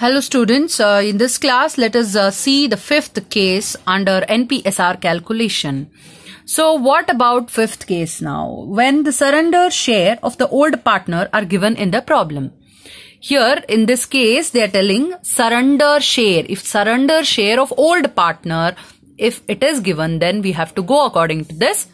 Hello students, uh, in this class let us uh, see the fifth case under NPSR calculation. So what about fifth case now? When the surrender share of the old partner are given in the problem. Here in this case they are telling surrender share. If surrender share of old partner, if it is given then we have to go according to this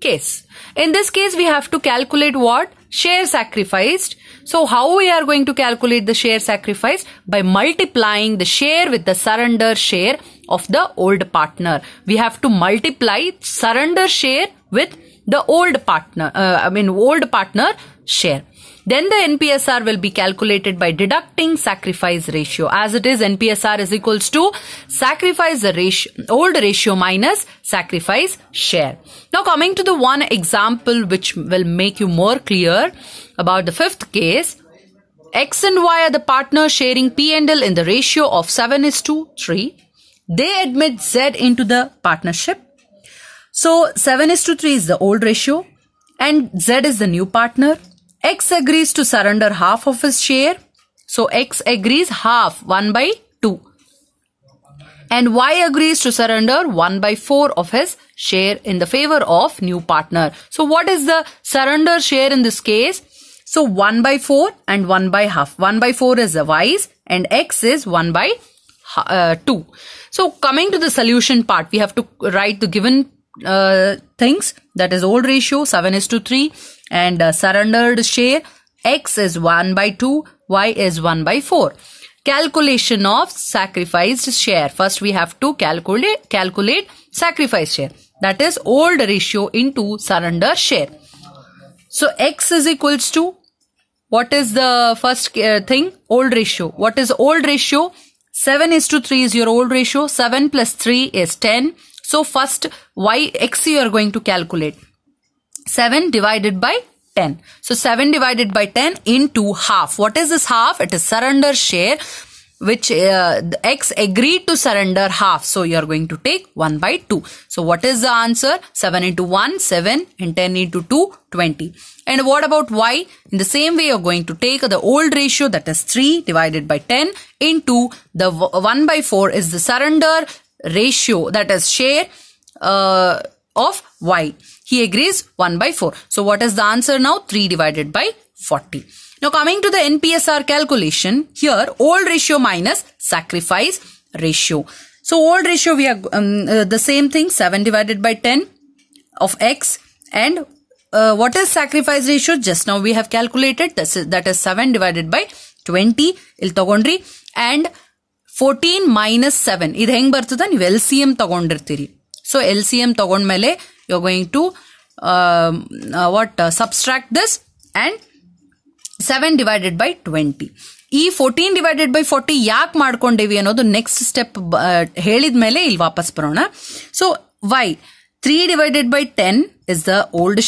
case. In this case we have to calculate what? share sacrificed. So how we are going to calculate the share sacrifice? By multiplying the share with the surrender share of the old partner. We have to multiply surrender share with the old partner, uh, I mean, old partner share. Then the NPSR will be calculated by deducting sacrifice ratio. As it is, NPSR is equals to sacrifice ratio, old ratio minus sacrifice share. Now coming to the one example which will make you more clear about the fifth case. X and Y are the partners sharing P and L in the ratio of 7 is to 3. They admit Z into the partnership. So 7 is to 3 is the old ratio and Z is the new partner. X agrees to surrender half of his share. So X agrees half 1 by 2. And Y agrees to surrender 1 by 4 of his share in the favor of new partner. So what is the surrender share in this case? So 1 by 4 and 1 by half. 1 by 4 is the Y's and X is 1 by uh, 2. So coming to the solution part, we have to write the given uh, things that is old ratio 7 is to 3 and uh, surrendered share x is 1 by 2 y is 1 by 4 calculation of sacrificed share first we have to calculate calculate sacrifice share that is old ratio into surrender share so x is equals to what is the first uh, thing old ratio what is old ratio 7 is to 3 is your old ratio 7 plus 3 is 10 so first y x you are going to calculate. 7 divided by 10. So 7 divided by 10 into half. What is this half? It is surrender share which uh, x agreed to surrender half. So you are going to take 1 by 2. So what is the answer? 7 into 1, 7 and 10 into 2, 20. And what about y? In the same way you are going to take the old ratio that is 3 divided by 10 into the 1 by 4 is the surrender ratio that is share uh, of y. He agrees 1 by 4. So what is the answer now? 3 divided by 40. Now coming to the NPSR calculation, here old ratio minus sacrifice ratio. So old ratio we are um, uh, the same thing 7 divided by 10 of x and uh, what is sacrifice ratio just now we have calculated this is, that is 7 divided by 20 il and fourteen minus seven ಇದು ಹೆಂಗೆ ಬರ್ತದ ನೀವು L C M ತಗೊಂಡಿರ್ತೀರಿ so L C M ತಗೊಂಡ್ಮೇಲೆ you going to what subtract this and seven divided by twenty ಈ fourteen divided by forty ಯಾಕೆ ಮಾಡ್ಕೊಂಡೇವಿ ಅನ್ನೋದು ನೆಕ್ಸ್ಟ್ ಸ್ಟೆಪ್ uh, ಹೇಳಿದ ಮೇಲೆ ಇಲ್ಲಿ ವಾಪಸ್ ಬರೋಣ so Y three divided by ten is the old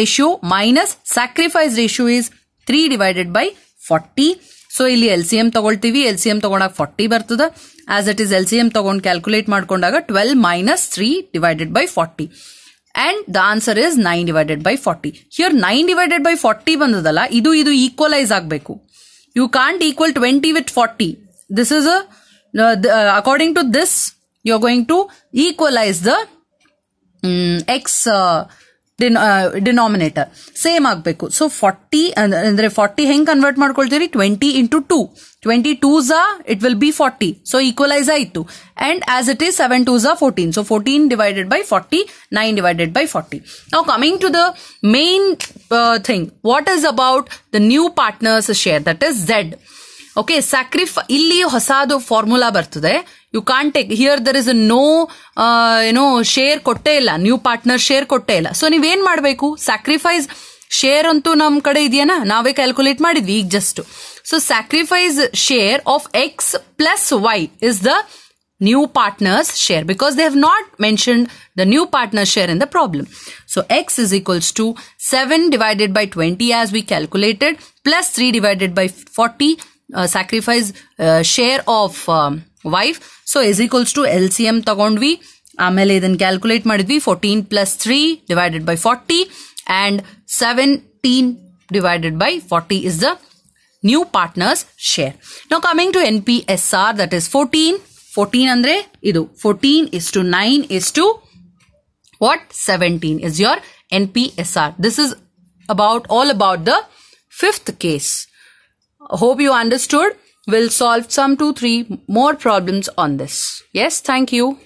ratio minus sacrifice ratio is three divided by forty so ಇಲ್ಲಿ ಎಲ್ ಸಿ ಎಂ ತಗೊಳ್ತೀವಿ ಎಲ್ ಸಿ ಎಂ ತಗೊಂಡಾಗ ಫಾರ್ಟಿ ಬರ್ತದೆ as it is L C M ತಗೊಂಡು calculate ಮಾಡ್ಕೊಂಡಾಗ twelve minus three divided by forty and the answer is nine divided by forty here nine divided by forty ಬಂದದಲ್ಲ ಇದು ಇದು equalise ಆಗಬೇಕು you can't equal twenty with forty this is according to this you are going to equalise the X denominator same ಆಗಬೇಕು so forty ಅಂದ್ರೆ forty ಹೆಂಗ್ convert ಮಾಡ್ಕೊಳ್ತೀರಿ twenty into two twenty two ಝಾ it will be forty so equalise ಆಯಿತು and as it is seven two ಝಾ fourteen so fourteen divided by forty nine divided by forty ನಾವು coming to the main thing what is about the new partners share that is Z okay sacrifice ಇಲ್ಲಿ ಹೊಸದು formula ಬರ್ತದೆ you can take here there is no ಏನೋ share ಕೊಟ್ಟೇ ಇಲ್ಲ new partner share ಕೊಟ್ಟೇ ಇಲ್ಲ so ನೀವೇನ್ ಮಾಡಬೇಕು ಸ್ಯಾಕ್ರಿಫೈಸ್ ಶೇರ್ ಅಂತೂ ನಮ್ಮ ಕಡೆ ಇದೆಯಾ ನಾವೇ ಕ್ಯಾಲ್ಕುಲೇಟ್ ಮಾಡಿದ್ವಿ ಈಗ just so sacrifice share of x plus y is the new partners share because they have not mention the new partner share in the problem so x is equals to seven divided by twenty as we calculated plus three divided by forty Uh, sacrifice uh, share of um, wife so s equals to lcm tagondvi amele then calculate madidvi 14 plus 3 divided by 40 and 17 divided by 40 is the new partners share now coming to npsr that is 14 14 andre idu 14 is to 9 is to what 17 is your npsr this is about all about the fifth case Hope you understood. We'll solve some two, three more problems on this. Yes, thank you.